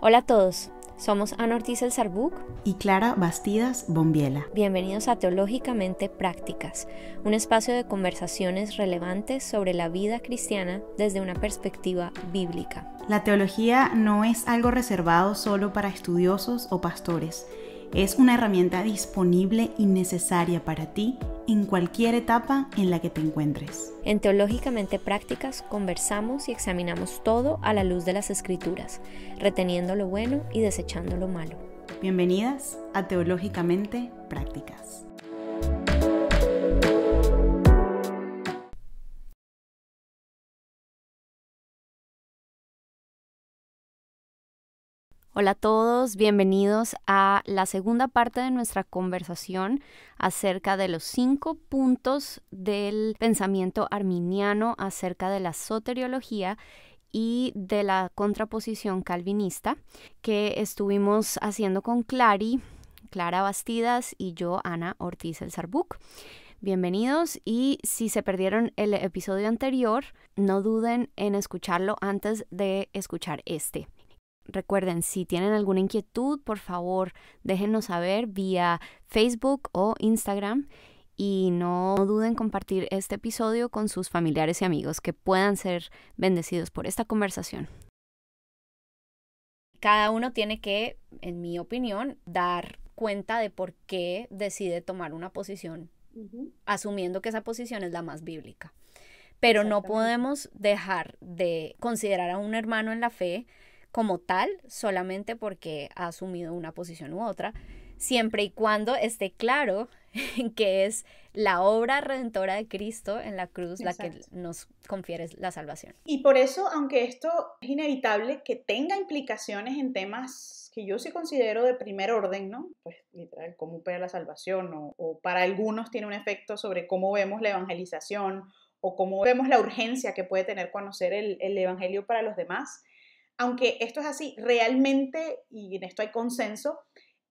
Hola a todos, somos Ana Ortiz El y Clara Bastidas Bombiela. Bienvenidos a Teológicamente Prácticas, un espacio de conversaciones relevantes sobre la vida cristiana desde una perspectiva bíblica. La teología no es algo reservado solo para estudiosos o pastores es una herramienta disponible y necesaria para ti en cualquier etapa en la que te encuentres. En Teológicamente Prácticas conversamos y examinamos todo a la luz de las escrituras, reteniendo lo bueno y desechando lo malo. Bienvenidas a Teológicamente Prácticas. Hola a todos, bienvenidos a la segunda parte de nuestra conversación acerca de los cinco puntos del pensamiento arminiano acerca de la soteriología y de la contraposición calvinista que estuvimos haciendo con Clary, Clara Bastidas y yo, Ana Ortiz El Bienvenidos y si se perdieron el episodio anterior, no duden en escucharlo antes de escuchar este. Recuerden, si tienen alguna inquietud, por favor, déjenos saber vía Facebook o Instagram y no duden en compartir este episodio con sus familiares y amigos que puedan ser bendecidos por esta conversación. Cada uno tiene que, en mi opinión, dar cuenta de por qué decide tomar una posición, asumiendo que esa posición es la más bíblica. Pero no podemos dejar de considerar a un hermano en la fe como tal, solamente porque ha asumido una posición u otra, siempre y cuando esté claro que es la obra redentora de Cristo en la cruz la que nos confiere la salvación. Y por eso, aunque esto es inevitable que tenga implicaciones en temas que yo sí considero de primer orden, ¿no? Pues literal, cómo opera la salvación, o, para algunos tiene un efecto sobre cómo vemos la evangelización, o cómo vemos la urgencia que puede tener conocer el Evangelio para los demás aunque esto es así, realmente, y en esto hay consenso,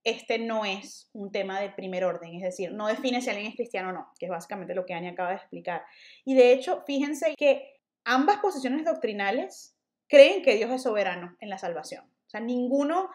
este no es un tema de primer orden, es decir, no define si alguien es cristiano o no, que es básicamente lo que Ani acaba de explicar. Y de hecho, fíjense que ambas posiciones doctrinales creen que Dios es soberano en la salvación. O sea, ninguno,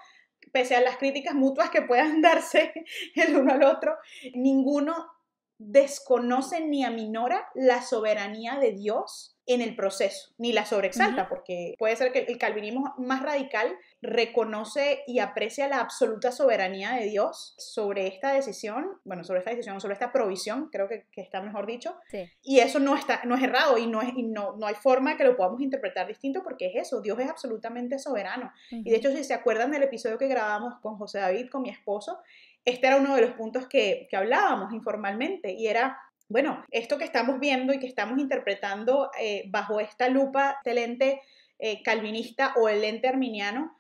pese a las críticas mutuas que puedan darse el uno al otro, ninguno desconoce ni aminora la soberanía de Dios en el proceso, ni la sobreexalta, porque puede ser que el calvinismo más radical reconoce y aprecia la absoluta soberanía de Dios sobre esta decisión, bueno, sobre esta decisión, sobre esta provisión, creo que, está mejor dicho, y eso no, está, no es errado y, no, no, hay forma que lo podamos interpretar distinto porque es eso, Dios es absolutamente soberano. Y de hecho, si se acuerdan del episodio que grabamos con José David, con mi esposo, este era uno de los puntos que, hablábamos informalmente y era bueno, esto que estamos viendo y que estamos interpretando eh, bajo esta lupa del lente eh, calvinista o el lente arminiano,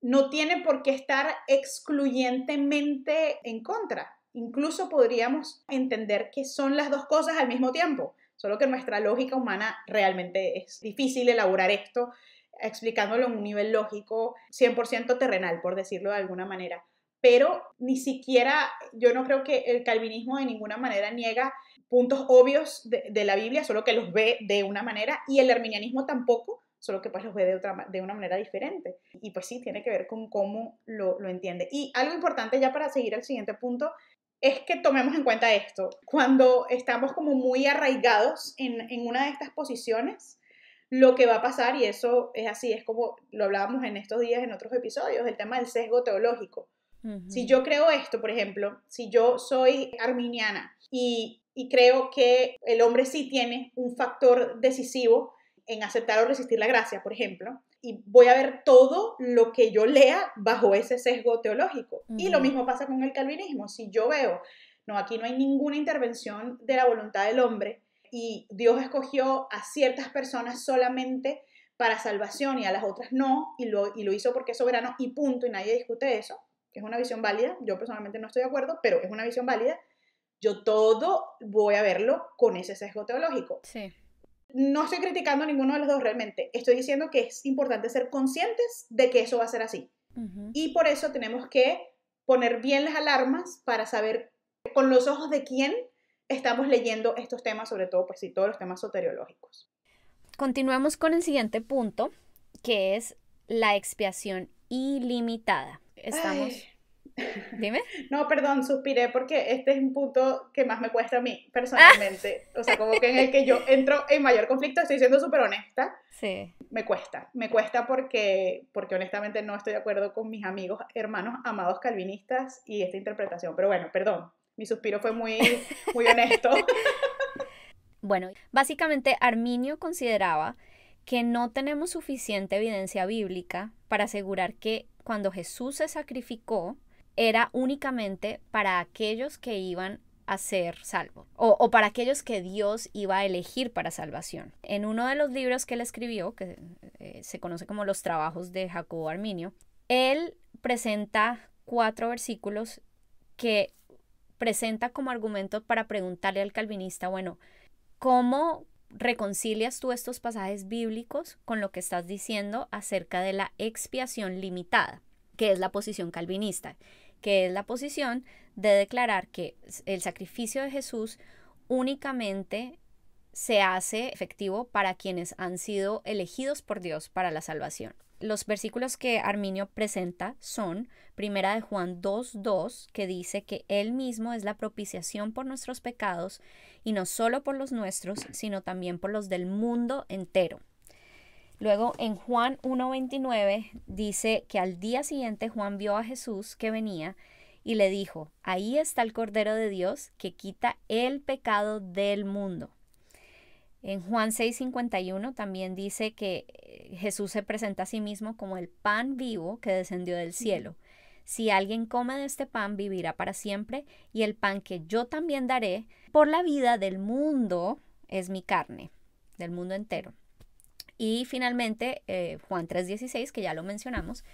no tiene por qué estar excluyentemente en contra. Incluso podríamos entender que son las dos cosas al mismo tiempo, solo que nuestra lógica humana realmente es difícil elaborar esto explicándolo en un nivel lógico 100% terrenal, por decirlo de alguna manera pero ni siquiera, yo no creo que el calvinismo de ninguna manera niega puntos obvios de, de la Biblia, solo que los ve de una manera, y el arminianismo tampoco, solo que pues los ve de, otra, de una manera diferente. Y pues sí, tiene que ver con cómo lo, lo entiende. Y algo importante ya para seguir al siguiente punto es que tomemos en cuenta esto. Cuando estamos como muy arraigados en, en una de estas posiciones, lo que va a pasar, y eso es así, es como lo hablábamos en estos días en otros episodios, el tema del sesgo teológico. Si yo creo esto, por ejemplo, si yo soy arminiana y, creo que el hombre sí tiene un factor decisivo en aceptar o resistir la gracia, por ejemplo, y voy a ver todo lo que yo lea bajo ese sesgo teológico. Y lo mismo pasa con el calvinismo. Si yo veo, no, aquí no hay ninguna intervención de la voluntad del hombre y Dios escogió a ciertas personas solamente para salvación y a las otras no, y lo, y lo hizo porque es soberano y punto, y nadie discute eso, es una visión válida, yo personalmente no estoy de acuerdo, pero es una visión válida, yo todo voy a verlo con ese sesgo teológico. No estoy criticando a ninguno de los dos realmente, estoy diciendo que es importante ser conscientes de que eso va a ser así. Y por eso tenemos que poner bien las alarmas para saber con los ojos de quién estamos leyendo estos temas, sobre todo, pues sí, todos los temas soteriológicos. Continuamos con el siguiente punto, que es la expiación ilimitada estamos... Dime. No, perdón, suspiré porque este es un punto que más me cuesta a mí personalmente. Ah. O sea, como que en el que yo entro en mayor conflicto, estoy siendo súper honesta. Sí. Me cuesta, me cuesta porque, porque honestamente no estoy de acuerdo con mis amigos, hermanos, amados calvinistas y esta interpretación. Pero bueno, perdón, mi suspiro fue muy, muy honesto. bueno, básicamente Arminio consideraba que no tenemos suficiente evidencia bíblica para asegurar que cuando Jesús se sacrificó, era únicamente para aquellos que iban a ser salvos o, para aquellos que Dios iba a elegir para salvación. En uno de los libros que él escribió, que eh, se conoce como Los Trabajos de Jacobo Arminio, él presenta cuatro versículos que presenta como argumento para preguntarle al calvinista, bueno, ¿cómo reconcilias tú estos pasajes bíblicos con lo que estás diciendo acerca de la expiación limitada, que es la posición calvinista, que es la posición de declarar que el sacrificio de Jesús únicamente se hace efectivo para quienes han sido elegidos por Dios para la salvación. Los versículos que Arminio presenta son Primera de Juan 2:2, que dice que él mismo es la propiciación por nuestros pecados y no solo por los nuestros, sino también por los del mundo entero. Luego en Juan 1:29 dice que al día siguiente Juan vio a Jesús que venía y le dijo, ahí está el Cordero de Dios que quita el pecado del mundo. En Juan 6:51 también dice que eh, Jesús se presenta a sí mismo como el pan vivo que descendió del cielo. Si alguien come de este pan, vivirá para siempre, y el pan que yo también daré por la vida del mundo es mi carne, del mundo entero. Y finalmente, eh, Juan Juan 3:16, que ya lo mencionamos,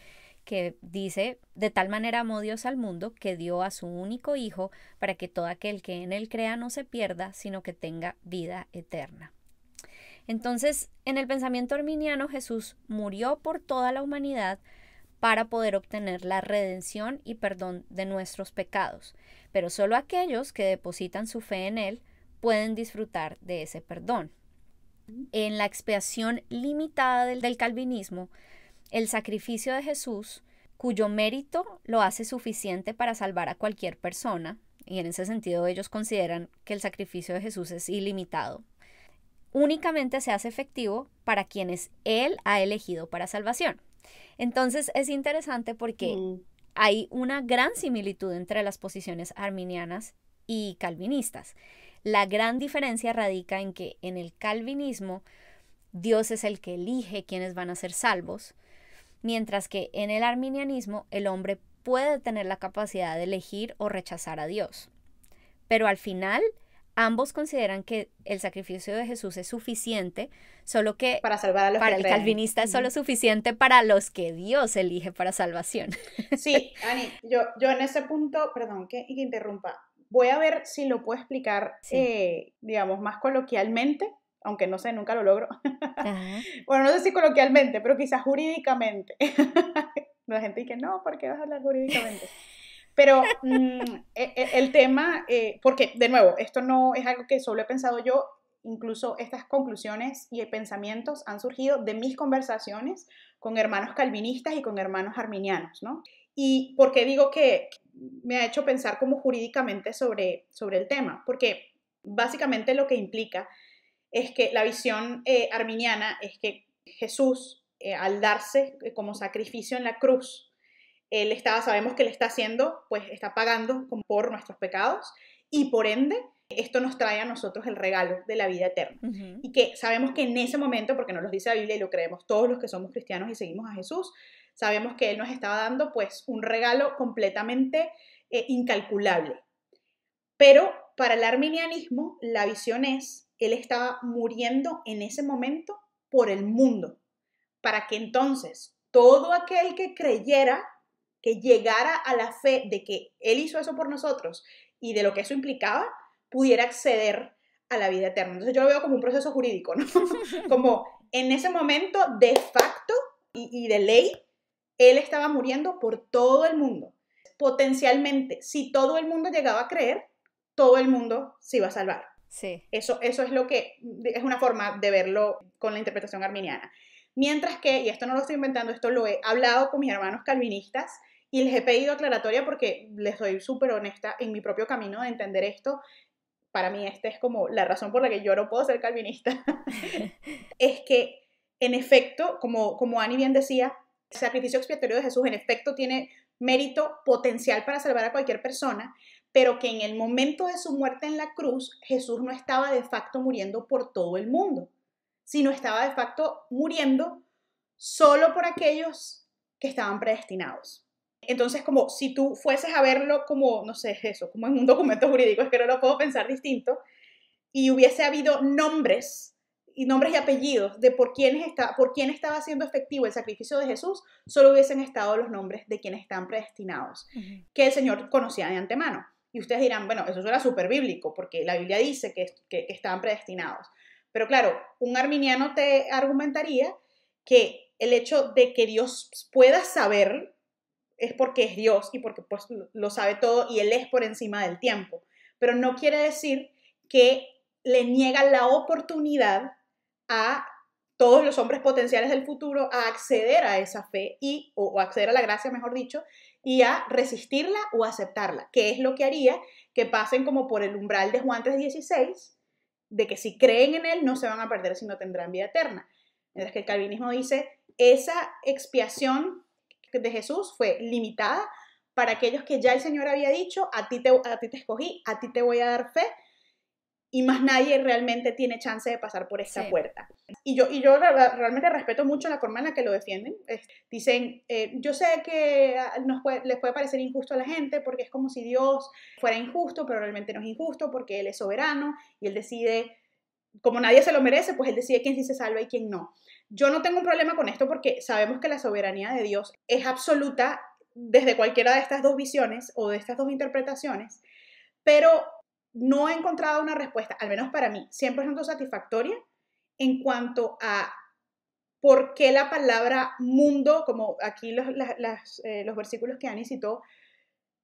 que dice, de tal manera amó Dios al mundo que dio a su único Hijo para que todo aquel que en él crea no se pierda, sino que tenga vida eterna. Entonces, en el pensamiento arminiano, Jesús murió por toda la humanidad para poder obtener la redención y perdón de nuestros pecados, pero solo aquellos que depositan su fe en Él pueden disfrutar de ese perdón. En la expiación limitada del, del calvinismo, el sacrificio de Jesús, cuyo mérito lo hace suficiente para salvar a cualquier persona, y en ese sentido ellos consideran que el sacrificio de Jesús es ilimitado, únicamente se hace efectivo para quienes Él ha elegido para salvación. Entonces es interesante porque mm. hay una gran similitud entre las posiciones arminianas y calvinistas. La gran diferencia radica en que en el calvinismo Dios es el que elige quienes van a ser salvos, mientras que en el arminianismo el hombre puede tener la capacidad de elegir o rechazar a Dios. Pero al final, Ambos consideran que el sacrificio de Jesús es suficiente, solo que para el calvinista es solo suficiente para los que Dios elige para salvación. Sí, Ani, yo, yo en ese punto, perdón que, interrumpa, voy a ver si lo puedo explicar, eh, digamos, más coloquialmente, aunque no sé, nunca lo logro. bueno, no sé si coloquialmente, pero quizás jurídicamente. La gente dice, no, ¿por qué vas a hablar jurídicamente? Pero mm, e, e, el, tema, eh, porque de nuevo, esto no es algo que solo he pensado yo, incluso estas conclusiones y pensamientos han surgido de mis conversaciones con hermanos calvinistas y con hermanos arminianos, ¿no? Y porque digo que me ha hecho pensar como jurídicamente sobre, sobre el tema, porque básicamente lo que implica es que la visión eh, arminiana es que Jesús, eh, al darse como sacrificio en la cruz, él está, sabemos que él está haciendo, pues está pagando por nuestros pecados y por ende esto nos trae a nosotros el regalo de la vida eterna. Y que sabemos que en ese momento, porque nos lo dice la Biblia y lo creemos todos los que somos cristianos y seguimos a Jesús, sabemos que Él nos estaba dando pues un regalo completamente eh, incalculable. Pero para el arminianismo la visión es, Él estaba muriendo en ese momento por el mundo, para que entonces todo aquel que creyera que llegara a la fe de que Él hizo eso por nosotros y de lo que eso implicaba, pudiera acceder a la vida eterna. Entonces yo lo veo como un proceso jurídico, ¿no? como en ese momento, de facto y, de ley, Él estaba muriendo por todo el mundo. Potencialmente, si todo el mundo llegaba a creer, todo el mundo se iba a salvar. Sí. Eso, eso es lo que es una forma de verlo con la interpretación arminiana. Mientras que, y esto no lo estoy inventando, esto lo he hablado con mis hermanos calvinistas, y les he pedido aclaratoria porque les soy súper honesta en mi propio camino de entender esto. Para mí esta es como la razón por la que yo no puedo ser calvinista. es que, en efecto, como, como Annie bien decía, el sacrificio expiatorio de Jesús en efecto tiene mérito potencial para salvar a cualquier persona, pero que en el momento de su muerte en la cruz, Jesús no estaba de facto muriendo por todo el mundo, sino estaba de facto muriendo solo por aquellos que estaban predestinados. Entonces, como si tú fueses a verlo como, no sé, eso, como en un documento jurídico, es que no lo puedo pensar distinto, y hubiese habido nombres y nombres y apellidos de por quién, está, por quién estaba siendo efectivo el sacrificio de Jesús, solo hubiesen estado los nombres de quienes están predestinados, que el Señor conocía de antemano. Y ustedes dirán, bueno, eso era súper bíblico, porque la Biblia dice que estaban predestinados. Pero claro, un arminiano te argumentaría que el hecho de que Dios pueda saber es porque es Dios y porque pues, lo sabe todo y Él es por encima del tiempo. Pero no quiere decir que le niega la oportunidad a todos los hombres potenciales del futuro a acceder a esa fe y, o, acceder a la gracia, mejor dicho, y a resistirla o aceptarla, que es lo que haría que pasen como por el umbral de Juan 3.16, de que si creen en Él no se van a perder, sino tendrán vida eterna. Mientras que el calvinismo dice, esa expiación de Jesús fue limitada para aquellos que ya el Señor había dicho, a ti te, a ti te escogí, a ti te voy a dar fe, y más nadie realmente tiene chance de pasar por esa puerta. Y yo, y yo realmente respeto mucho la forma en la que lo defienden. Dicen, eh, yo sé que ah, les puede parecer injusto a la gente porque es como si Dios fuera injusto, pero realmente no es injusto porque Él es soberano y Él decide como nadie se lo merece, pues él decide quién sí se salva y quién no. Yo no tengo un problema con esto porque sabemos que la soberanía de Dios es absoluta desde cualquiera de estas dos visiones o de estas dos interpretaciones, pero no he encontrado una respuesta, al menos para mí, 100% satisfactoria en cuanto a por qué la palabra mundo, como aquí los, eh, los versículos que Annie citó,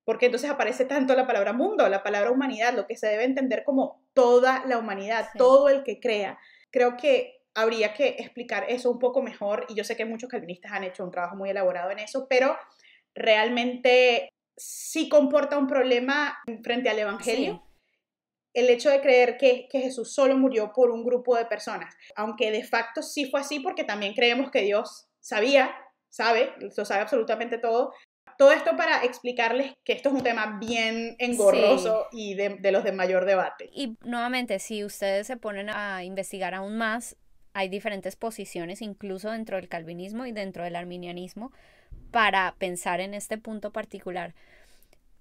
porque entonces aparece tanto la palabra mundo, la palabra humanidad, lo que se debe entender como toda la humanidad, todo el que crea. Creo que habría que explicar eso un poco mejor y yo sé que muchos calvinistas han hecho un trabajo muy elaborado en eso, pero realmente sí comporta un problema frente al Evangelio. El hecho de creer que Jesús solo murió por un grupo de personas, aunque de facto sí fue así porque también creemos que Dios sabía, sabe, lo sabe absolutamente todo, todo esto para explicarles que esto es un tema bien engorroso y de, de los de mayor debate. Y nuevamente, si ustedes se ponen a investigar aún más, hay diferentes posiciones, incluso dentro del calvinismo y dentro del arminianismo, para pensar en este punto particular.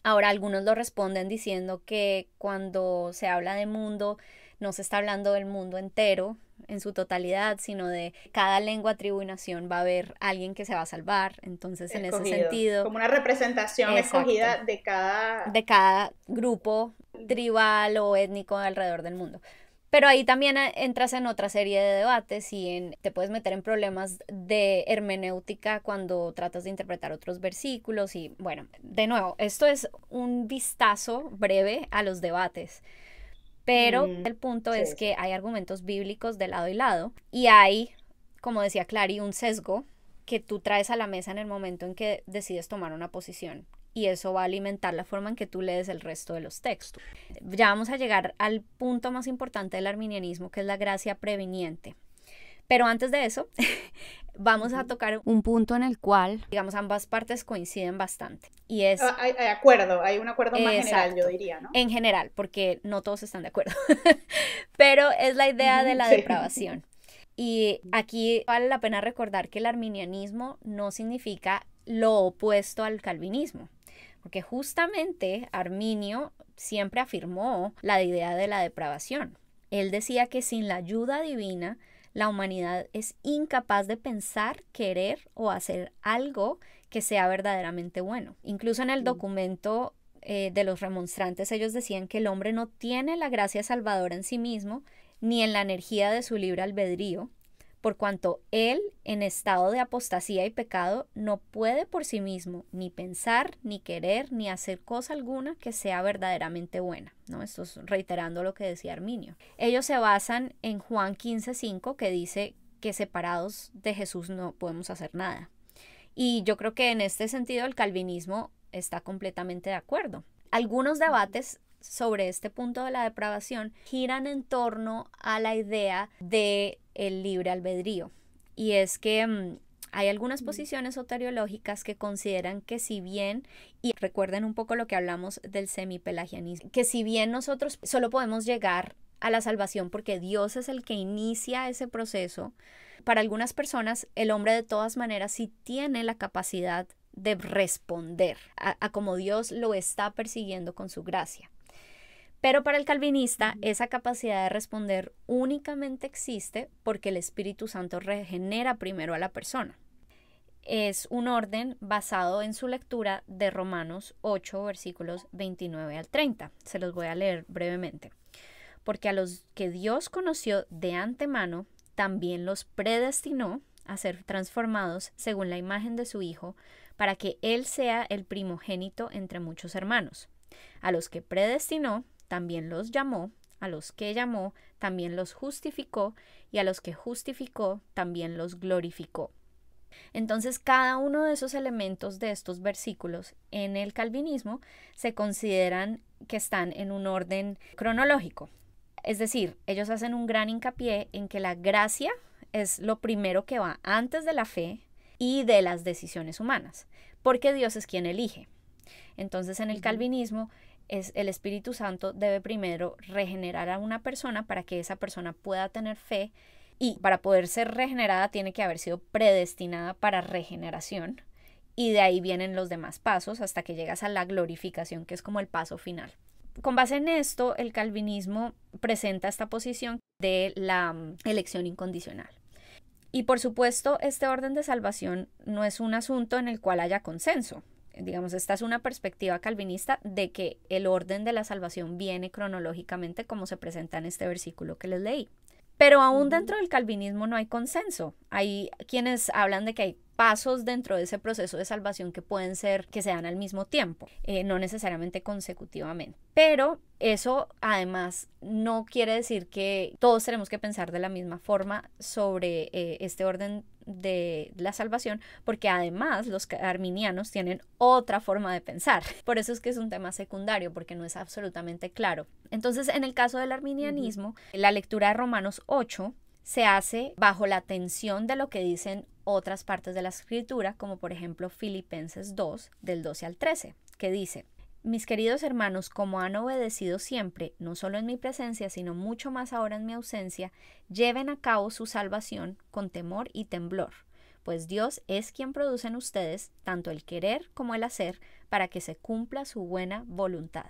Ahora, algunos lo responden diciendo que cuando se habla de mundo, no se está hablando del mundo entero, en su totalidad, sino de cada lengua, tribu nación va a haber alguien que se va a salvar. Entonces, en ese sentido. Como una representación escogida de cada. De cada grupo tribal o étnico alrededor del mundo. Pero ahí también eh, entras en otra serie de debates y en, te puedes meter en problemas de hermenéutica cuando tratas de interpretar otros versículos. Y bueno, de nuevo, esto es un vistazo breve a los debates. Pero mm, el punto es que hay argumentos bíblicos de lado y lado y hay, como decía Clary, un sesgo que tú traes a la mesa en el momento en que decides tomar una posición y eso va a alimentar la forma en que tú lees el resto de los textos. Ya vamos a llegar al punto más importante del arminianismo, que es la gracia preveniente. Pero antes de eso, vamos a tocar un punto en el cual, digamos, ambas partes coinciden bastante. Y es... Ah, hay, acuerdo, hay un acuerdo más general, yo diría, ¿no? En general, porque no todos están de acuerdo. Pero es la idea de la depravación. Y aquí vale la pena recordar que el arminianismo no significa lo opuesto al calvinismo, porque justamente Arminio siempre afirmó la idea de la depravación. Él decía que sin la ayuda divina la humanidad es incapaz de pensar, querer o hacer algo que sea verdaderamente bueno. Incluso en el mm. documento eh, de los remonstrantes ellos decían que el hombre no tiene la gracia salvadora en sí mismo, ni en la energía de su libre albedrío, por cuanto él, en estado de apostasía y pecado, no puede por sí mismo ni pensar, ni querer, ni hacer cosa alguna que sea verdaderamente buena. ¿no? Esto es reiterando lo que decía Arminio. Ellos se basan en Juan 15.5 que dice que separados de Jesús no podemos hacer nada. Y yo creo que en este sentido el calvinismo está completamente de acuerdo. Algunos debates sobre este punto de la depravación giran en torno a la idea de el libre albedrío y es que mm, hay algunas posiciones soteriológicas que consideran que si bien, y recuerden un poco lo que hablamos del semipelagianismo, que si bien nosotros solo podemos llegar a la salvación porque Dios es el que inicia ese proceso, para algunas personas el hombre de todas maneras sí tiene la capacidad de responder a, a como Dios lo está persiguiendo con su gracia. Pero para el calvinista, esa capacidad de responder únicamente existe porque el Espíritu Santo regenera primero a la persona. Es un orden basado en su lectura de Romanos 8, versículos 29 al 30. Se los voy a leer brevemente. Porque a los que Dios conoció de antemano, también los predestinó a ser transformados según la imagen de su Hijo, para que Él sea el primogénito entre muchos hermanos. A los que predestinó, también los llamó, a los que llamó, también los justificó, y a los que justificó, también los glorificó. Entonces, cada uno de esos elementos de estos versículos en el calvinismo se consideran que están en un orden cronológico. Es decir, ellos hacen un gran hincapié en que la gracia es lo primero que va antes de la fe y de las decisiones humanas, porque Dios es quien elige. Entonces, en el calvinismo, es el Espíritu Santo debe primero regenerar a una persona para que esa persona pueda tener fe y para poder ser regenerada tiene que haber sido predestinada para regeneración y de ahí vienen los demás pasos hasta que llegas a la glorificación que es como el paso final. Con base en esto, el calvinismo presenta esta posición de la mm, elección incondicional. Y por supuesto, este orden de salvación no es un asunto en el cual haya consenso digamos, esta es una perspectiva calvinista de que el orden de la salvación viene cronológicamente como se presenta en este versículo que les leí. Pero aún dentro del calvinismo no hay consenso. Hay quienes hablan de que hay pasos dentro de ese proceso de salvación que pueden ser que se dan al mismo tiempo, eh, no necesariamente consecutivamente. Pero eso además no quiere decir que todos tenemos que pensar de la misma forma sobre eh, este orden de la salvación, porque además los arminianos tienen otra forma de pensar. Por eso es que es un tema secundario, porque no es absolutamente claro. Entonces, en el caso del arminianismo, la lectura de Romanos 8 se hace bajo la atención de lo que dicen otras partes de la escritura, como por ejemplo Filipenses 2, del 12 al 13, que dice, mis queridos hermanos, como han obedecido siempre, no solo en mi presencia, sino mucho más ahora en mi ausencia, lleven a cabo su salvación con temor y temblor, pues Dios es quien produce en ustedes tanto el querer como el hacer para que se cumpla su buena voluntad.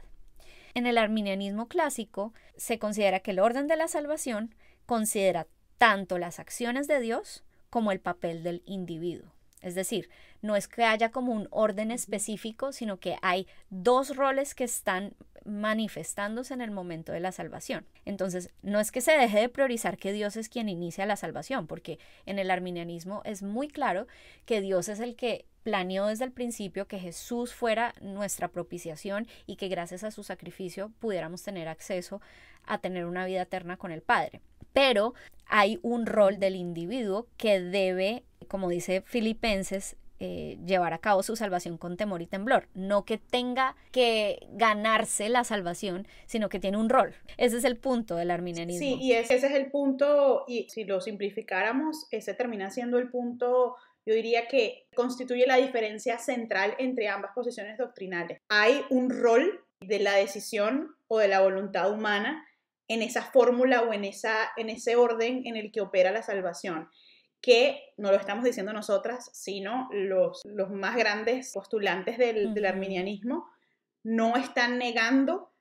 En el arminianismo clásico se considera que el orden de la salvación considera tanto las acciones de Dios como el papel del individuo. Es decir, no es que haya como un orden específico, sino que hay dos roles que están manifestándose en el momento de la salvación. Entonces, no es que se deje de priorizar que Dios es quien inicia la salvación, porque en el arminianismo es muy claro que Dios es el que planeó desde el principio que Jesús fuera nuestra propiciación y que gracias a su sacrificio pudiéramos tener acceso a tener una vida eterna con el Padre pero hay un rol del individuo que debe, como dice Filipenses, eh, llevar a cabo su salvación con temor y temblor. No que tenga que ganarse la salvación, sino que tiene un rol. Ese es el punto del arminianismo. Sí, y ese es el punto, y si lo simplificáramos, ese termina siendo el punto yo diría que constituye la diferencia central entre ambas posiciones doctrinales. Hay un rol de la decisión o de la voluntad humana en esa fórmula o en, esa, en ese orden en el que opera la salvación que no lo estamos diciendo nosotras, sino los, los más grandes postulantes del, arminianismo, no están negando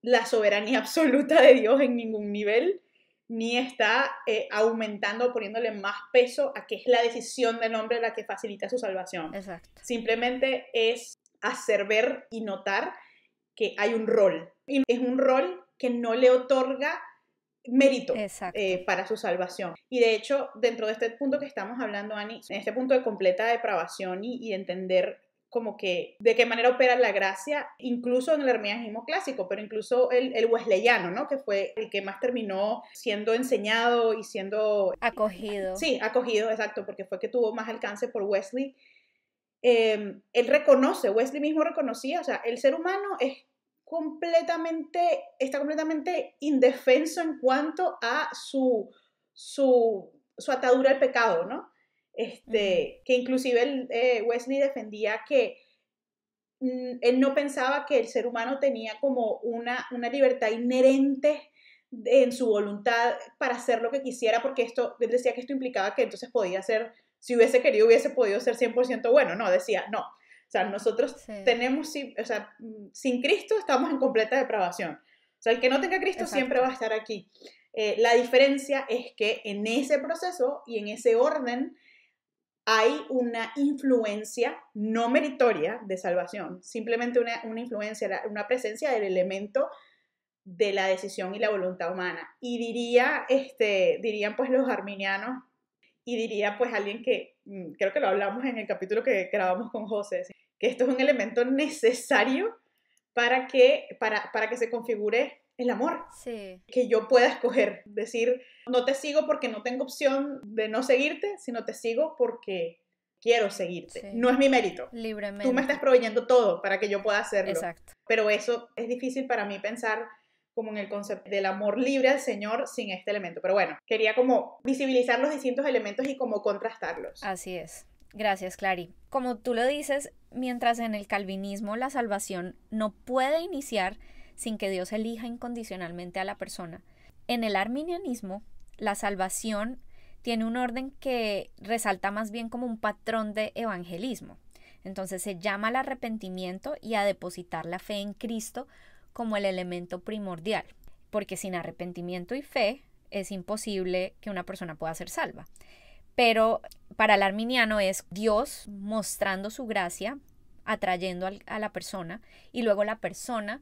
la soberanía absoluta de Dios en ningún nivel, ni está eh, aumentando o poniéndole más peso a que es la decisión del hombre la que facilita su salvación. Simplemente es hacer ver y notar que hay un rol. Y es un rol que no le otorga mérito eh, para su salvación. Y de hecho, dentro de este punto que estamos hablando, Ani, en este punto de completa depravación y, y entender como que de qué manera opera la gracia, incluso en el hermeanismo clásico, pero incluso el, wesleyano, ¿no? Que fue el que más terminó siendo enseñado y siendo... Acogido. Sí, acogido, exacto, porque fue que tuvo más alcance por Wesley. Eh, él reconoce, Wesley mismo reconocía, o sea, el ser humano es completamente, está completamente indefenso en cuanto a su, su, su atadura al pecado, ¿no? Este, Que inclusive el, eh, Wesley defendía que mm, él no pensaba que el ser humano tenía como una, una libertad inherente en su voluntad para hacer lo que quisiera, porque esto, él decía que esto implicaba que entonces podía ser, si hubiese querido, hubiese podido ser 100% bueno. No, decía, no, o sea, nosotros tenemos, o sea, sin Cristo estamos en completa depravación. O sea, el que no tenga Cristo siempre va a estar aquí. Eh, la diferencia es que en ese proceso y en ese orden hay una influencia no meritoria de salvación, simplemente una, influencia, una presencia del elemento de la decisión y la voluntad humana. Y diría, este, dirían pues los arminianos, y diría pues alguien que mm, creo que lo hablamos en el capítulo que grabamos con José, que esto es un elemento necesario para que, para, para que se configure el amor. Sí. Que yo pueda escoger, decir, no te sigo porque no tengo opción de no seguirte, sino te sigo porque quiero seguirte. No es mi mérito. Libremente. Tú me estás proveyendo todo para que yo pueda hacerlo. Exacto. Pero eso es difícil para mí pensar como en el concepto del amor libre al Señor sin este elemento. Pero bueno, quería como visibilizar los distintos elementos y como contrastarlos. Así es. Gracias, Clary. Como tú lo dices, mientras en el calvinismo la salvación no puede iniciar sin que Dios elija incondicionalmente a la persona, en el arminianismo la salvación tiene un orden que resalta más bien como un patrón de evangelismo. Entonces se llama al arrepentimiento y a depositar la fe en Cristo como el elemento primordial, porque sin arrepentimiento y fe es imposible que una persona pueda ser salva. Pero para el arminiano es Dios mostrando su gracia, atrayendo a la persona y luego la persona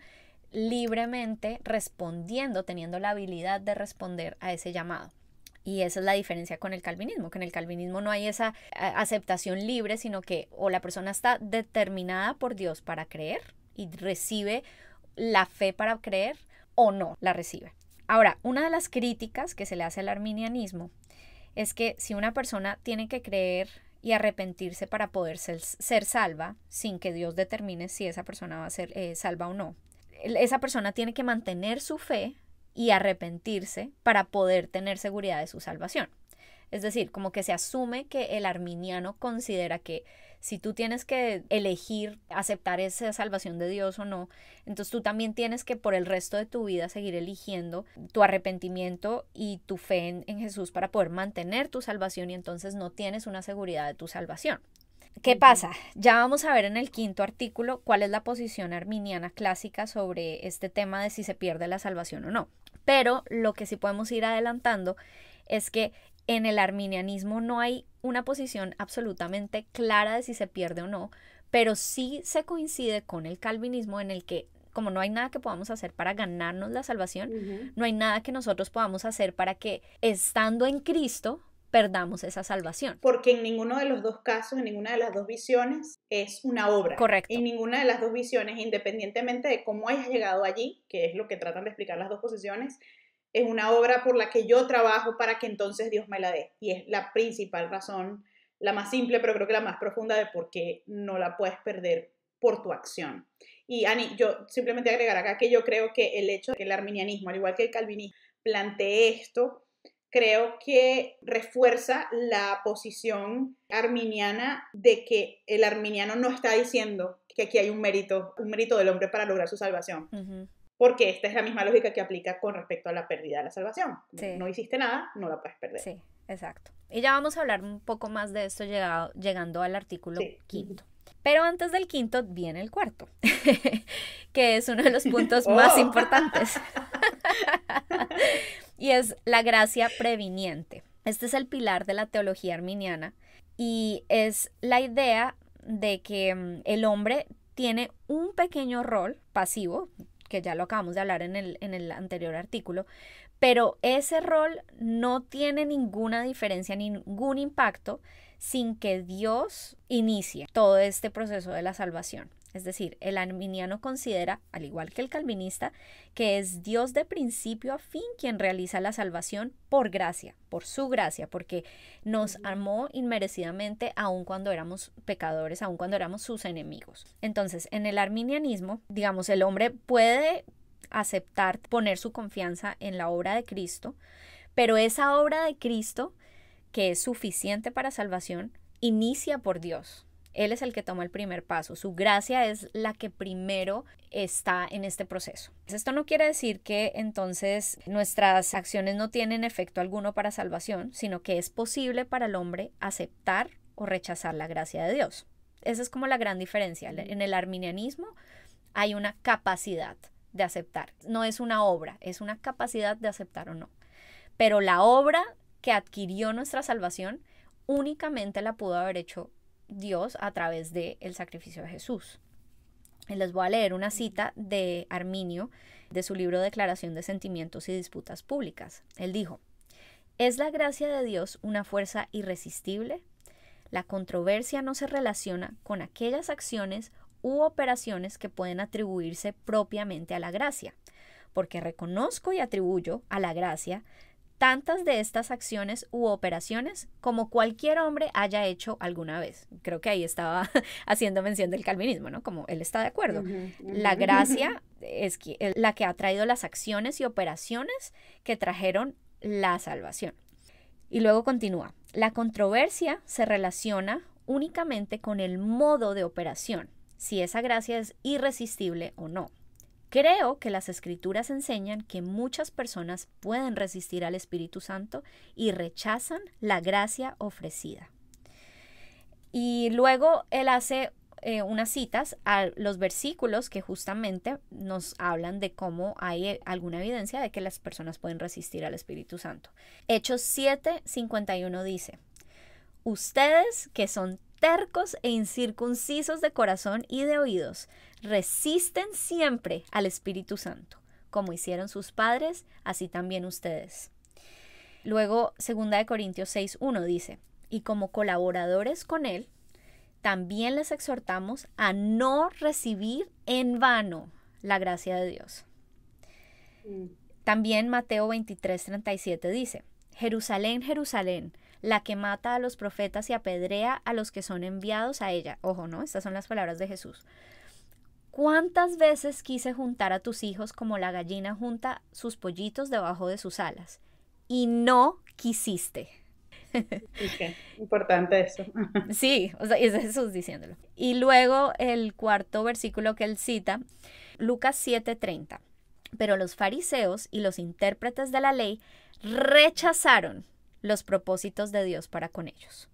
libremente respondiendo, teniendo la habilidad de responder a ese llamado. Y esa es la diferencia con el calvinismo, que en el calvinismo no hay esa eh, aceptación libre, sino que o la persona está determinada por Dios para creer y recibe la fe para creer o no la recibe. Ahora, una de las críticas que se le hace al arminianismo es que si una persona tiene que creer y arrepentirse para poder ser, salva, sin que Dios determine si esa persona va a ser eh, salva o no, esa persona tiene que mantener su fe y arrepentirse para poder tener seguridad de su salvación. Es decir, como que se asume que el arminiano considera que si tú tienes que elegir aceptar esa salvación de Dios o no, entonces tú también tienes que por el resto de tu vida seguir eligiendo tu arrepentimiento y tu fe en, Jesús para poder mantener tu salvación y entonces no tienes una seguridad de tu salvación. ¿Qué pasa? Ya vamos a ver en el quinto artículo cuál es la posición arminiana clásica sobre este tema de si se pierde la salvación o no. Pero lo que sí podemos ir adelantando es que en el arminianismo no hay una posición absolutamente clara de si se pierde o no, pero sí se coincide con el calvinismo en el que como no hay nada que podamos hacer para ganarnos la salvación, no hay nada que nosotros podamos hacer para que estando en Cristo perdamos esa salvación. Porque en ninguno de los dos casos, en ninguna de las dos visiones, es una obra. Correcto. En ninguna de las dos visiones, independientemente de cómo hayas llegado allí, que es lo que tratan de explicar las dos posiciones, es una obra por la que yo trabajo para que entonces Dios me la dé. Y es la principal razón, la más simple, pero creo que la más profunda de por qué no la puedes perder por tu acción. Y Ani, yo simplemente agregar acá que yo creo que el hecho de que el arminianismo, al igual que el calvinismo, plantee esto, creo que refuerza la posición arminiana de que el arminiano no está diciendo que aquí hay un mérito, un mérito del hombre para lograr su salvación porque esta es la misma lógica que aplica con respecto a la pérdida de la salvación. No hiciste nada, no la puedes perder. Sí, exacto. Y ya vamos a hablar un poco más de esto llegando al artículo quinto. Pero antes del quinto viene el cuarto, que es uno de los puntos oh. más importantes. y es la gracia previniente. Este es el pilar de la teología arminiana y es la idea de que mm, el hombre tiene un pequeño rol pasivo, que ya lo acabamos de hablar en el, en el anterior artículo, pero ese rol no tiene ninguna diferencia, ningún impacto sin que Dios inicie todo este proceso de la salvación. Es decir, el arminiano considera, al igual que el calvinista, que es Dios de principio a fin quien realiza la salvación por gracia, por su gracia, porque nos amó inmerecidamente aun cuando éramos pecadores, aun cuando éramos sus enemigos. Entonces, en el arminianismo, digamos, el hombre puede aceptar poner su confianza en la obra de Cristo, pero esa obra de Cristo, que es suficiente para salvación, inicia por Dios. Él es el que toma el primer paso. Su gracia es la que primero está en este proceso. Pues esto no quiere decir que entonces nuestras acciones no tienen efecto alguno para salvación, sino que es posible para el hombre aceptar o rechazar la gracia de Dios. Esa es como la gran diferencia. En el arminianismo hay una capacidad de aceptar. No es una obra, es una capacidad de aceptar o no. Pero la obra que adquirió nuestra salvación únicamente la pudo haber hecho Dios a través del el sacrificio de Jesús. Les voy a leer una cita de Arminio de su libro Declaración de Sentimientos y Disputas Públicas. Él dijo, ¿es la gracia de Dios una fuerza irresistible? La controversia no se relaciona con aquellas acciones u operaciones que pueden atribuirse propiamente a la gracia, porque reconozco y atribuyo a la gracia tantas de estas acciones u operaciones como cualquier hombre haya hecho alguna vez. Creo que ahí estaba haciendo mención del calvinismo, ¿no? Como él está de acuerdo. La gracia es eh, la que ha traído las acciones y operaciones que trajeron la salvación. Y luego continúa. La controversia se relaciona únicamente con el modo de operación, si esa gracia es irresistible o no. Creo que las escrituras enseñan que muchas personas pueden resistir al Espíritu Santo y rechazan la gracia ofrecida. Y luego él hace eh, unas citas a los versículos que justamente nos hablan de cómo hay eh, alguna evidencia de que las personas pueden resistir al Espíritu Santo. Hechos 7, 51 dice, Ustedes que son tercos e incircuncisos de corazón y de oídos, resisten siempre al Espíritu Santo, como hicieron sus padres, así también ustedes. Luego, 2 Corintios 6.1 dice, y como colaboradores con Él, también les exhortamos a no recibir en vano la gracia de Dios. Mm. También Mateo 23.37 dice, Jerusalén, Jerusalén, la que mata a los profetas y apedrea a los que son enviados a ella. Ojo, ¿no? Estas son las palabras de Jesús. ¿Cuántas veces quise juntar a tus hijos como la gallina junta sus pollitos debajo de sus alas? Y no quisiste. Importante eso. sí, o sea, es Jesús diciéndolo. Y luego el cuarto versículo que él cita, Lucas 7:30. Pero los fariseos y los intérpretes de la ley rechazaron los propósitos de Dios para con ellos.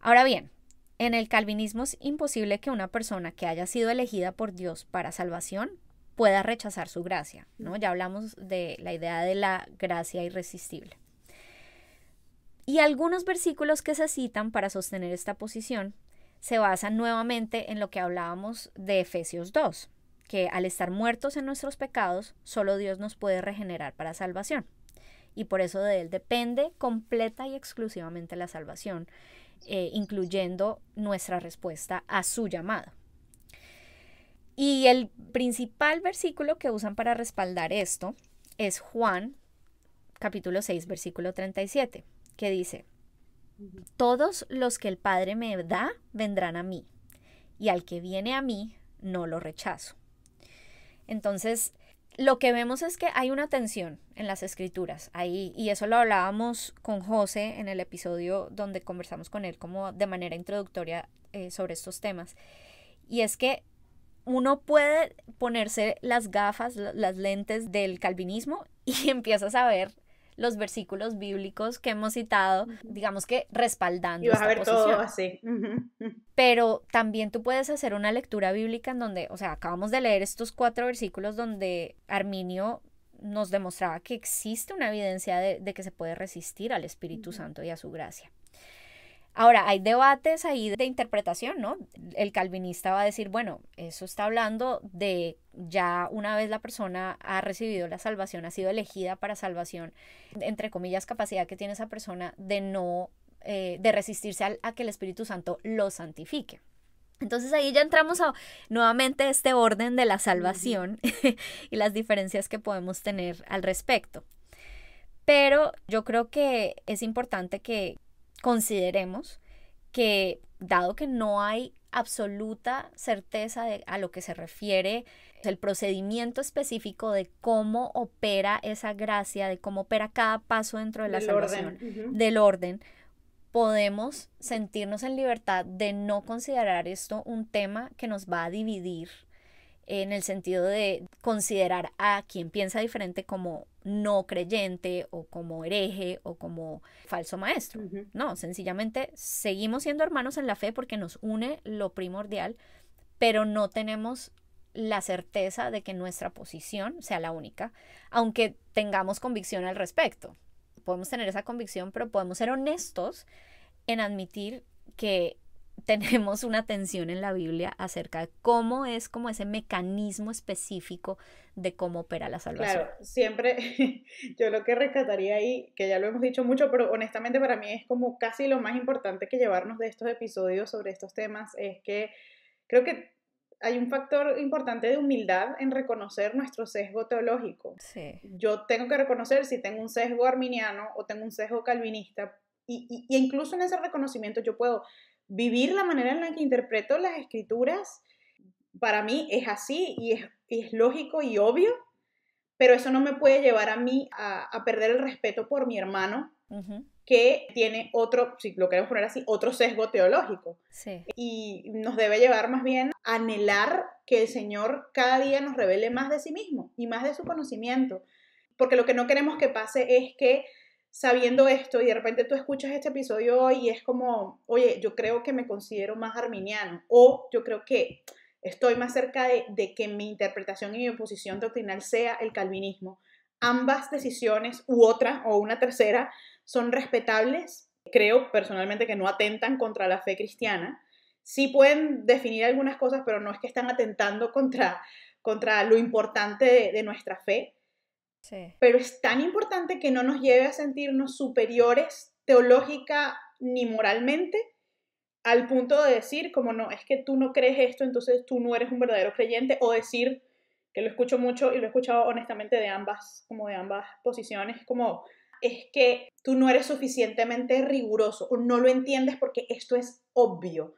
Ahora bien, en el calvinismo es imposible que una persona que haya sido elegida por Dios para salvación pueda rechazar su gracia, ¿no? Ya hablamos de la idea de la gracia irresistible. Y algunos versículos que se citan para sostener esta posición se basan nuevamente en lo que hablábamos de Efesios 2, que al estar muertos en nuestros pecados, solo Dios nos puede regenerar para salvación y por eso de Él depende completa y exclusivamente la salvación, eh, incluyendo nuestra respuesta a su llamado. Y el principal versículo que usan para respaldar esto es Juan capítulo 6 versículo 37, que dice, todos los que el Padre me da vendrán a mí, y al que viene a mí no lo rechazo. Entonces, lo que vemos es que hay una tensión en las escrituras ahí, y eso lo hablábamos con José en el episodio donde conversamos con él como de manera introductoria eh, sobre estos temas. Y es que uno puede ponerse las gafas, las lentes del calvinismo y empieza a ver los versículos bíblicos que hemos citado, digamos que respaldando. vas a ver todo así. Pero también tú puedes hacer una lectura bíblica en donde, o sea, acabamos de leer estos cuatro versículos donde Arminio nos demostraba que existe una evidencia de que se puede resistir al Espíritu Santo y a su gracia. Ahora, hay debates ahí de interpretación, ¿no? El calvinista va a decir, bueno, eso está hablando de ya una vez la persona ha recibido la salvación, ha sido elegida para salvación, entre comillas, capacidad que tiene esa persona de no, eh, de resistirse a que el Espíritu Santo lo santifique. Entonces ahí ya entramos a nuevamente este orden de la salvación y las diferencias que podemos tener al respecto. Pero yo creo que es importante que consideremos que, dado que no hay absoluta certeza de a lo que se refiere el procedimiento específico de cómo opera esa gracia, de cómo opera cada paso dentro de la salvación, del orden, podemos sentirnos en libertad de no considerar esto un tema que nos va a dividir en el sentido de considerar a quien piensa diferente como no creyente o como hereje o como falso maestro. No, sencillamente seguimos siendo hermanos en la fe porque nos une lo primordial, pero no tenemos la certeza de que nuestra posición sea la única, aunque tengamos convicción al respecto. Podemos tener esa convicción, pero podemos ser honestos en admitir que tenemos una tensión en la Biblia acerca de cómo es como ese mecanismo específico de cómo opera la salvación. Claro, siempre yo lo que rescataría ahí, que ya lo hemos dicho mucho, pero honestamente para mí es como casi lo más importante que llevarnos de estos episodios sobre estos temas, es que creo que hay un factor importante de humildad en reconocer nuestro sesgo teológico. Sí. Yo tengo que reconocer si tengo un sesgo arminiano o tengo un sesgo calvinista, y incluso en ese reconocimiento yo puedo vivir la manera en la que interpreto las escrituras, para mí es así y es, lógico y obvio, pero eso no me puede llevar a mí a, perder el respeto por mi hermano. que tiene otro, si lo queremos poner así, otro sesgo teológico. Y nos debe llevar más bien a anhelar que el Señor cada día nos revele más de sí mismo y más de su conocimiento, porque lo que no queremos que pase es que sabiendo esto y de repente tú escuchas este episodio y es como, oye, yo creo que me considero más arminiano o yo creo que estoy más cerca de, que mi interpretación y mi oposición doctrinal sea el calvinismo. Ambas decisiones u otra o una tercera son respetables. Creo personalmente que no atentan contra la fe cristiana. Sí pueden definir algunas cosas, pero no es que están atentando contra, contra lo importante de nuestra fe. Pero es tan importante que no nos lleve a sentirnos superiores teológica ni moralmente al punto de decir, como no, es que tú no crees esto, entonces tú no eres un verdadero creyente, o decir, que lo escucho mucho y lo he escuchado honestamente de ambas, como de ambas posiciones, como es que tú no eres suficientemente riguroso o no lo entiendes porque esto es obvio.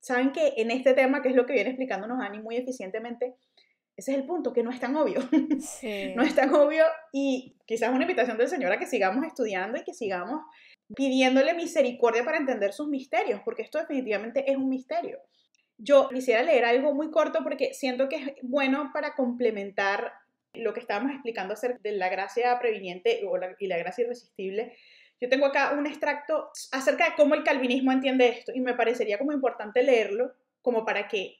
Saben que en este tema, que es lo que viene explicándonos Ani muy eficientemente, ese es el punto, que no es tan obvio. no es tan obvio y quizás una invitación del Señor a que sigamos estudiando y que sigamos pidiéndole misericordia para entender sus misterios, porque esto definitivamente es un misterio. Yo quisiera leer algo muy corto porque siento que es bueno para complementar lo que estábamos explicando acerca de la gracia previniente y la gracia irresistible. Yo tengo acá un extracto acerca de cómo el calvinismo entiende esto y me parecería como importante leerlo como para que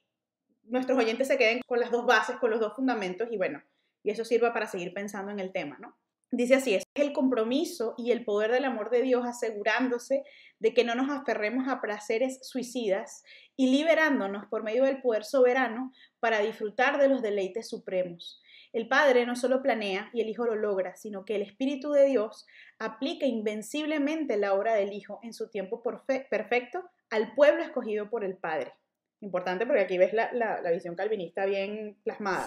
nuestros oyentes se queden con las dos bases, con los dos fundamentos y bueno, y eso sirva para seguir pensando en el tema, ¿no? Dice así, es el compromiso y el poder del amor de Dios asegurándose de que no nos aferremos a placeres suicidas y liberándonos por medio del poder soberano para disfrutar de los deleites supremos. El Padre no solo planea y el Hijo lo logra, sino que el Espíritu de Dios aplica invenciblemente la obra del Hijo en su tiempo perfecto al pueblo escogido por el Padre importante porque aquí ves la, visión calvinista bien plasmada.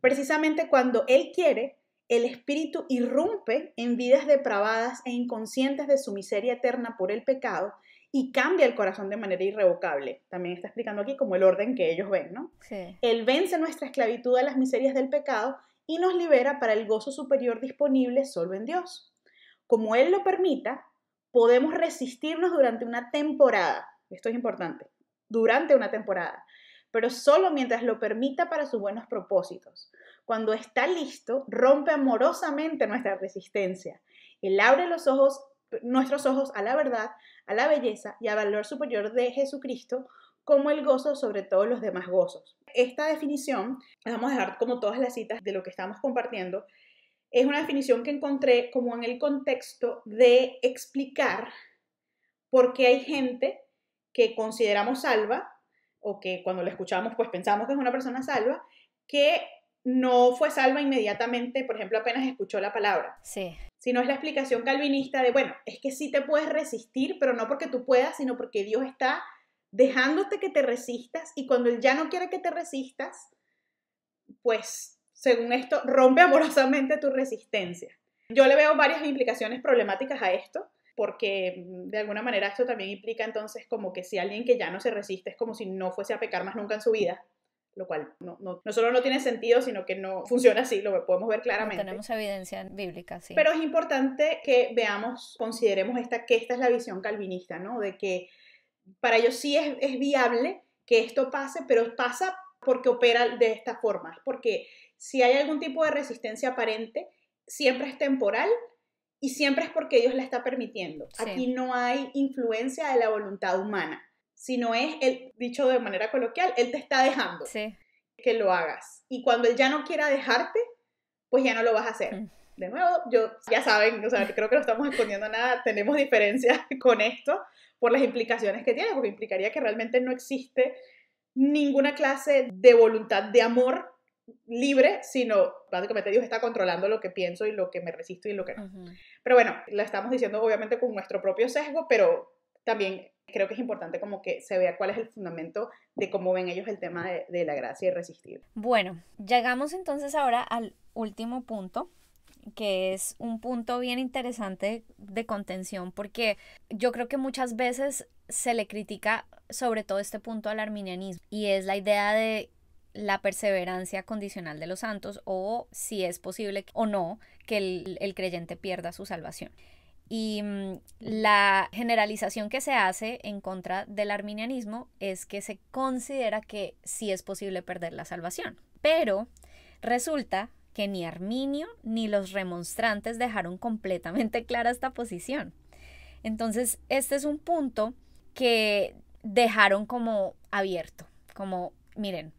Precisamente cuando él quiere, el espíritu irrumpe en vidas depravadas e inconscientes de su miseria eterna por el pecado y cambia el corazón de manera irrevocable. También está explicando aquí como el orden que ellos ven, ¿no? Él vence nuestra esclavitud a las miserias del pecado y nos libera para el gozo superior disponible solo en Dios. Como Él lo permita, podemos resistirnos durante una temporada. Esto es importante durante una temporada, pero solo mientras lo permita para sus buenos propósitos. Cuando está listo, rompe amorosamente nuestra resistencia. Él abre los ojos, nuestros ojos a la verdad, a la belleza y al valor superior de Jesucristo como el gozo sobre todos los demás gozos. Esta definición, vamos a dejar como todas las citas de lo que estamos compartiendo, es una definición que encontré como en el contexto de explicar por qué hay gente que consideramos salva, o que cuando la escuchamos pues pensamos que es una persona salva, que no fue salva inmediatamente, por ejemplo, apenas escuchó la palabra. Sí. Sino es la explicación calvinista de, bueno, es que sí te puedes resistir, pero no porque tú puedas, sino porque Dios está dejándote que te resistas y cuando Él ya no quiere que te resistas, pues, según esto, rompe amorosamente tu resistencia. Yo le veo varias implicaciones problemáticas a esto porque mm, de alguna manera esto también implica entonces como que si alguien que ya no se resiste es como si no fuese a pecar más nunca en su vida, lo cual no, no, solo no tiene sentido, sino que no funciona así, lo podemos ver claramente. tenemos evidencia bíblica, sí. Pero es importante que veamos, consideremos esta, que esta es la visión calvinista, ¿no? De que para ellos sí es, es viable que esto pase, pero pasa porque opera de esta forma, porque si hay algún tipo de resistencia aparente, siempre es temporal y siempre es porque Dios la está permitiendo. Aquí no hay influencia de la voluntad humana, sino es, el, dicho de manera coloquial, Él te está dejando que lo hagas. Y cuando Él ya no quiera dejarte, pues ya no lo vas a hacer. Mm. De nuevo, yo, ya saben, o sea, creo que no estamos escondiendo nada, tenemos diferencias con esto por las implicaciones que tiene, porque implicaría que realmente no existe ninguna clase de voluntad de amor libre, sino básicamente Dios está controlando lo que pienso y lo que me resisto y lo que no. Pero bueno, lo estamos diciendo obviamente con nuestro propio sesgo, pero también creo que es importante como que se vea cuál es el fundamento de cómo ven ellos el tema de, de la gracia y resistir. Bueno, llegamos entonces ahora al último punto que es un punto bien interesante de contención, porque yo creo que muchas veces se le critica sobre todo este punto al arminianismo, y es la idea de la perseverancia condicional de los santos o si es posible o no que el, creyente pierda su salvación. Y mm, la generalización que se hace en contra del arminianismo es que se considera que sí es posible perder la salvación. Pero resulta que ni Arminio ni los remonstrantes dejaron completamente clara esta posición. Entonces, este es un punto que dejaron como abierto, como miren,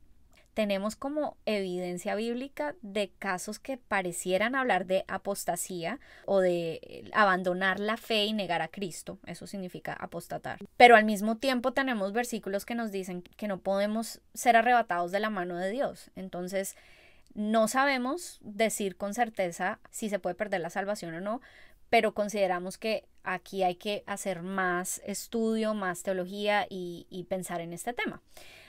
tenemos como evidencia bíblica de casos que parecieran hablar de apostasía o de eh, abandonar la fe y negar a Cristo. Eso significa apostatar. Pero al mismo tiempo tenemos versículos que nos dicen que no podemos ser arrebatados de la mano de Dios. Entonces, no sabemos decir con certeza si se puede perder la salvación o no, pero consideramos que aquí hay que hacer más estudio, más teología y, pensar en este tema.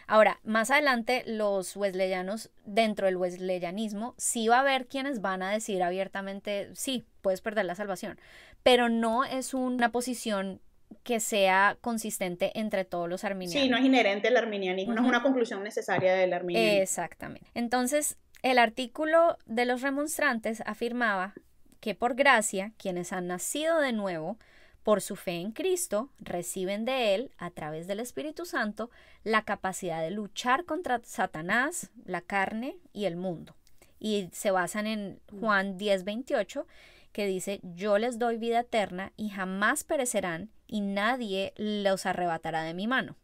Ahora, más adelante, los wesleyanos, dentro del wesleyanismo, sí va a haber quienes van a decir abiertamente, sí, puedes perder la salvación, pero no es una posición que sea consistente entre todos los arminianos. Sí, no es inherente el arminianismo, no es una conclusión necesaria del arminianismo. Exactamente. Entonces, el artículo de los remonstrantes afirmaba que por gracia, quienes han nacido de nuevo, por su fe en Cristo, reciben de Él, a través del Espíritu Santo, la capacidad de luchar contra Satanás, la carne y el mundo. Y se basan en Juan 10, 28, que dice, yo les doy vida eterna y jamás perecerán y nadie los arrebatará de mi mano.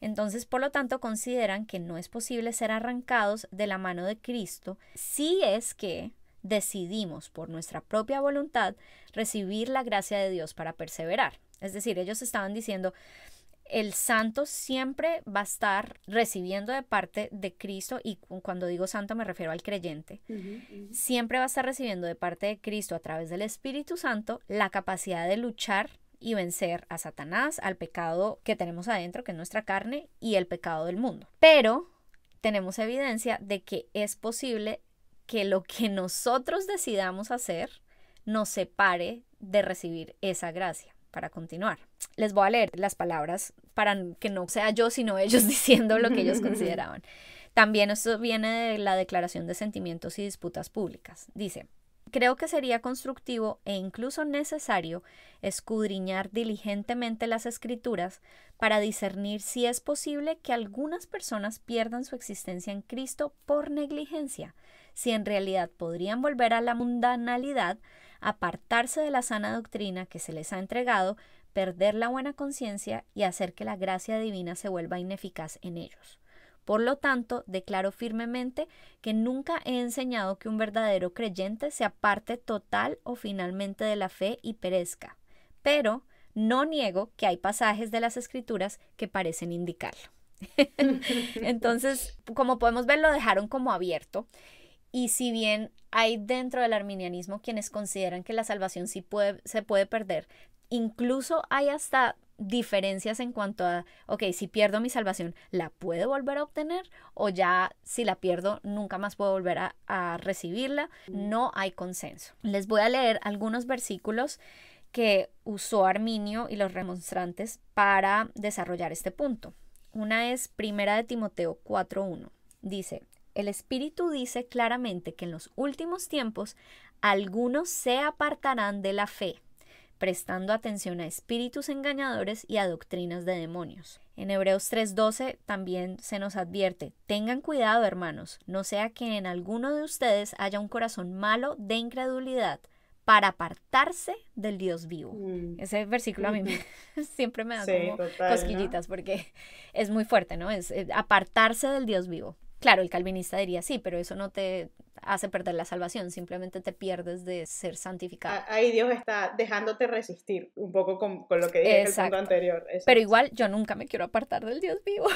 Entonces, por lo tanto, consideran que no es posible ser arrancados de la mano de Cristo si es que decidimos por nuestra propia voluntad recibir la gracia de Dios para perseverar. Es decir, ellos estaban diciendo, el santo siempre va a estar recibiendo de parte de Cristo, y cuando digo santo me refiero al creyente, siempre va a estar recibiendo de parte de Cristo a través del Espíritu Santo la capacidad de luchar y vencer a Satanás, al pecado que tenemos adentro, que es nuestra carne, y el pecado del mundo. Pero tenemos evidencia de que es posible que lo que nosotros decidamos hacer nos separe de recibir esa gracia para continuar. Les voy a leer las palabras para que no sea yo, sino ellos diciendo lo que ellos consideraban. También esto viene de la Declaración de Sentimientos y Disputas Públicas. Dice, creo que sería constructivo e incluso necesario escudriñar diligentemente las escrituras para discernir si es posible que algunas personas pierdan su existencia en Cristo por negligencia, si en realidad podrían volver a la mundanalidad, apartarse de la sana doctrina que se les ha entregado, perder la buena conciencia y hacer que la gracia divina se vuelva ineficaz en ellos. Por lo tanto, declaro firmemente que nunca he enseñado que un verdadero creyente se aparte total o finalmente de la fe y perezca, pero no niego que hay pasajes de las escrituras que parecen indicarlo. Entonces, como podemos ver, lo dejaron como abierto y si bien hay dentro del arminianismo quienes consideran que la salvación sí se puede perder, incluso hay hasta diferencias en cuanto a, ok, si pierdo mi salvación, ¿la puedo volver a obtener? O ya si la pierdo, nunca más puedo volver a, a recibirla. No hay consenso. Les voy a leer algunos versículos que usó Arminio y los remonstrantes para desarrollar este punto. Una es Primera de Timoteo 4.1. Dice, el Espíritu dice claramente que en los últimos tiempos algunos se apartarán de la fe, prestando atención a espíritus engañadores y a doctrinas de demonios. En Hebreos 3:12 también se nos advierte, tengan cuidado hermanos, no sea que en alguno de ustedes haya un corazón malo de incredulidad para apartarse del Dios vivo. Mm. Ese versículo a mí siempre me da como cosquillitas porque es muy fuerte, ¿no? Es eh, apartarse del Dios vivo. Claro, el calvinista diría sí, pero eso no te hace perder la salvación, simplemente te pierdes de ser santificado. Ahí Dios está dejándote resistir un poco con, lo que dije en el punto anterior. Pero igual yo nunca me quiero apartar del Dios vivo.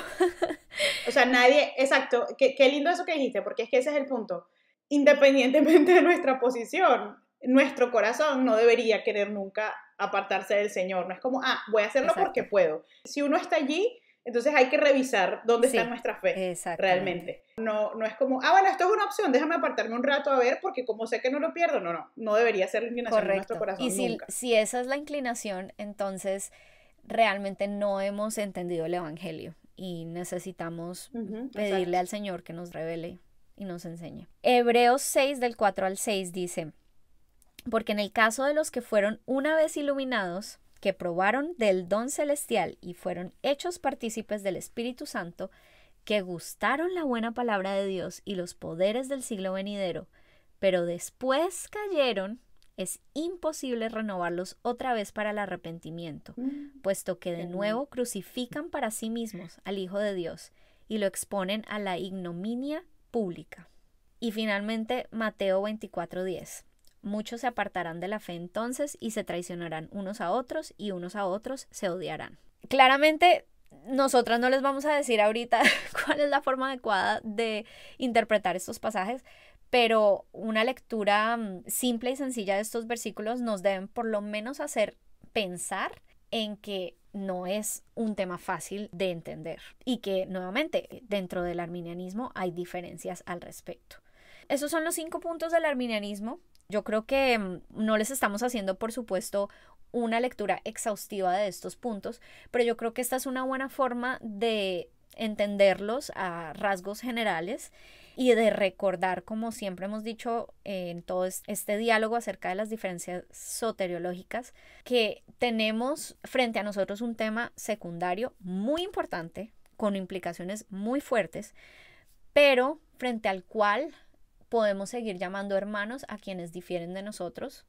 o sea, nadie, exacto, qué, lindo eso que dijiste, porque es que ese es el punto. Independientemente de nuestra posición, nuestro corazón no debería querer nunca apartarse del Señor. No es como, ah, voy a hacerlo porque puedo. Si uno está allí, entonces hay que revisar dónde está nuestra fe realmente. No, no es como, ah, bueno, esto es una opción, déjame apartarme un rato a ver, porque como sé que no lo pierdo, no, no, no debería ser la inclinación Correcto. de nuestro corazón. Y si, esa es la inclinación, entonces realmente no hemos entendido el Evangelio y necesitamos pedirle al Señor que nos revele y nos enseñe. Hebreos 6 del 4 al 6 dice, porque en el caso de los que fueron una vez iluminados, que probaron del don celestial y fueron hechos partícipes del Espíritu Santo, que gustaron la buena palabra de Dios y los poderes del siglo venidero, pero después cayeron, es imposible renovarlos otra vez para el arrepentimiento, mm. puesto que de nuevo crucifican para sí mismos al Hijo de Dios y lo exponen a la ignominia pública. Y finalmente Mateo 24:10. Muchos se apartarán de la fe entonces y se traicionarán unos a otros y unos a otros se odiarán. Claramente, nosotras no les vamos a decir ahorita cuál es la forma adecuada de interpretar estos pasajes, pero una lectura mm, simple y sencilla de estos versículos nos deben por lo menos hacer pensar en que no es un tema fácil de entender y que nuevamente dentro del arminianismo hay diferencias al respecto. Esos son los cinco puntos del arminianismo. Yo creo que mm, no les estamos haciendo, por supuesto, una lectura exhaustiva de estos puntos, pero yo creo que esta es una buena forma de entenderlos a rasgos generales y de recordar, como siempre hemos dicho en todo este diálogo acerca de las diferencias soteriológicas, que tenemos frente a nosotros un tema secundario muy importante, con implicaciones muy fuertes, pero frente al cual podemos seguir llamando hermanos a quienes difieren de nosotros,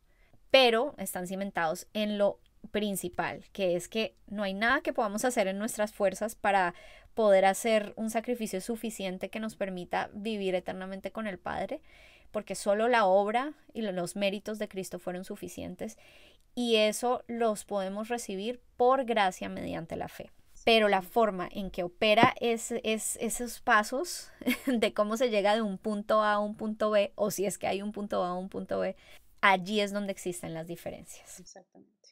pero están cimentados en lo principal, que es que no hay nada que podamos hacer en nuestras fuerzas para poder hacer un sacrificio suficiente que nos permita vivir eternamente con el Padre, porque solo la obra y los méritos de Cristo fueron suficientes y eso los podemos recibir por gracia mediante la fe pero la forma en que opera es, esos pasos de cómo se llega de un punto A a un punto B, o si es que hay un punto A a un punto B, allí es donde existen las diferencias. Exactamente.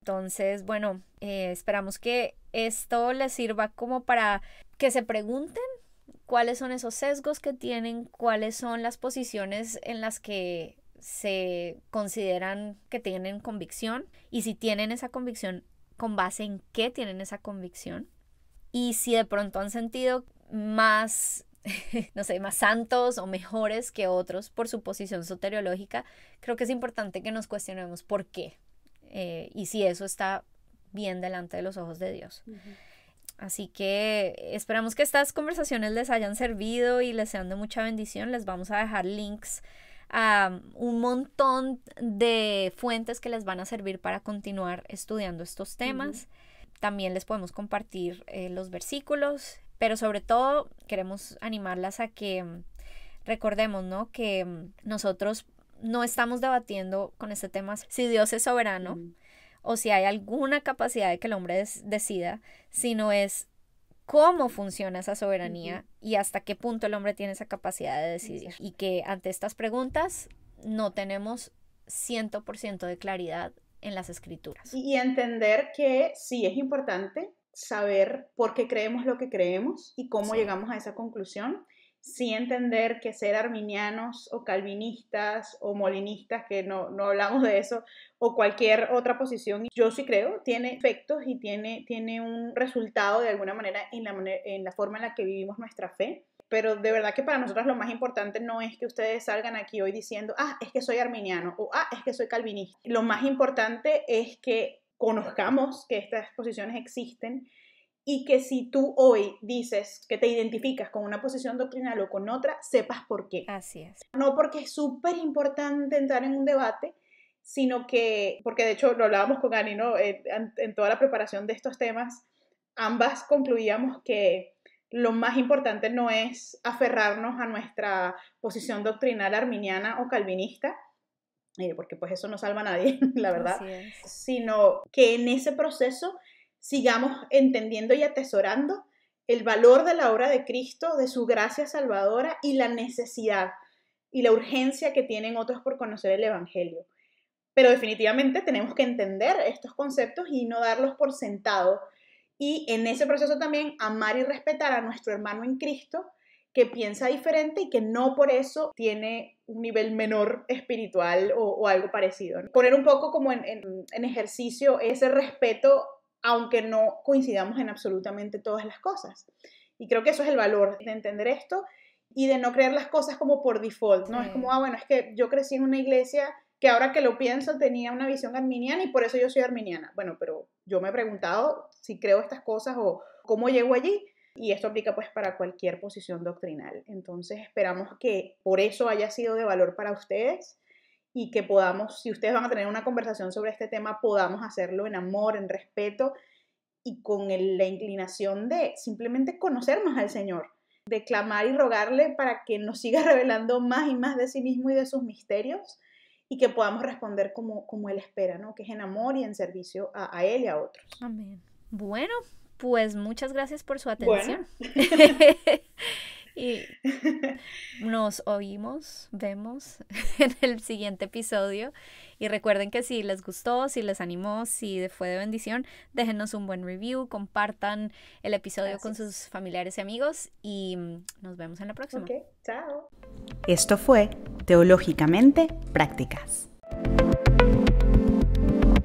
Entonces, bueno, eh, esperamos que esto les sirva como para que se pregunten cuáles son esos sesgos que tienen, cuáles son las posiciones en las que se consideran que tienen convicción y si tienen esa convicción, con base en qué tienen esa convicción y si de pronto han sentido más, no sé, más santos o mejores que otros por su posición soteriológica, creo que es importante que nos cuestionemos por qué eh, y si eso está bien delante de los ojos de Dios. Así que esperamos que estas conversaciones les hayan servido y les sean de mucha bendición. Les vamos a dejar links un montón de fuentes que les van a servir para continuar estudiando estos temas. También les podemos compartir eh, los versículos, pero sobre todo queremos animarlas a que mm, recordemos, ¿no? Que mm, nosotros no estamos debatiendo con este tema si Dios es soberano o si hay alguna capacidad de que el hombre decida, sino es cómo funciona esa soberanía y hasta qué punto el hombre tiene esa capacidad de decidir. Y que ante estas preguntas no tenemos 100% de claridad en las escrituras. Y entender que sí es importante saber por qué creemos lo que creemos y cómo llegamos a esa conclusión, sí entender que ser arminianos o calvinistas o molinistas, que no, no, hablamos de eso, o cualquier otra posición, yo sí creo, tiene efectos y tiene, tiene un resultado de alguna manera en la, en la forma en la que vivimos nuestra fe. Pero de verdad que para nosotros lo más importante no es que ustedes salgan aquí hoy diciendo, ah, es que soy arminiano o ah, es que soy calvinista. Lo más importante es que conozcamos que estas posiciones existen, y que si tú hoy dices que te identificas con una posición doctrinal o con otra, sepas por qué. Así es. No porque es súper importante entrar en un debate, sino que, porque de hecho lo hablábamos con Ani, ¿no? Eh, en, en toda la preparación de estos temas, ambas concluíamos que lo más importante no es aferrarnos a nuestra posición doctrinal arminiana o calvinista, eh, porque pues eso no salva a nadie, la verdad, sino que en ese proceso sigamos entendiendo y atesorando el valor de la obra de Cristo, de su gracia salvadora y la necesidad y la urgencia que tienen otros por conocer el Evangelio. Pero definitivamente tenemos que entender estos conceptos y no darlos por sentado. Y en ese proceso también amar y respetar a nuestro hermano en Cristo que piensa diferente y que no por eso tiene un nivel menor espiritual o, algo parecido. Poner un poco como en, en ejercicio ese respeto aunque no coincidamos en absolutamente todas las cosas. Y creo que eso es el valor de entender esto y de no creer las cosas como por default, ¿no? Es como, ah, bueno, es que yo crecí en una iglesia que ahora que lo pienso tenía una visión arminiana y por eso yo soy arminiana. Bueno, pero yo me he preguntado si creo estas cosas o cómo llego allí. Y esto aplica pues para cualquier posición doctrinal. Entonces esperamos que por eso haya sido de valor para ustedes y que podamos, si ustedes van a tener una conversación sobre este tema, podamos hacerlo en amor, en respeto y con la inclinación de simplemente conocer más al Señor, de clamar y rogarle para que nos siga revelando más y más de sí mismo y de sus misterios y que podamos responder como, como Él espera, ¿no? que es en amor y en servicio a, a Él y a otros. Amén. Bueno, pues muchas gracias por su atención. Y nos oímos, vemos en el siguiente episodio. Y recuerden que si les gustó, si les animó, si fue de bendición, déjenos un buen review, compartan el episodio con sus familiares y amigos y mm, nos vemos en la próxima. Ok, chao. Esto fue Teológicamente Prácticas.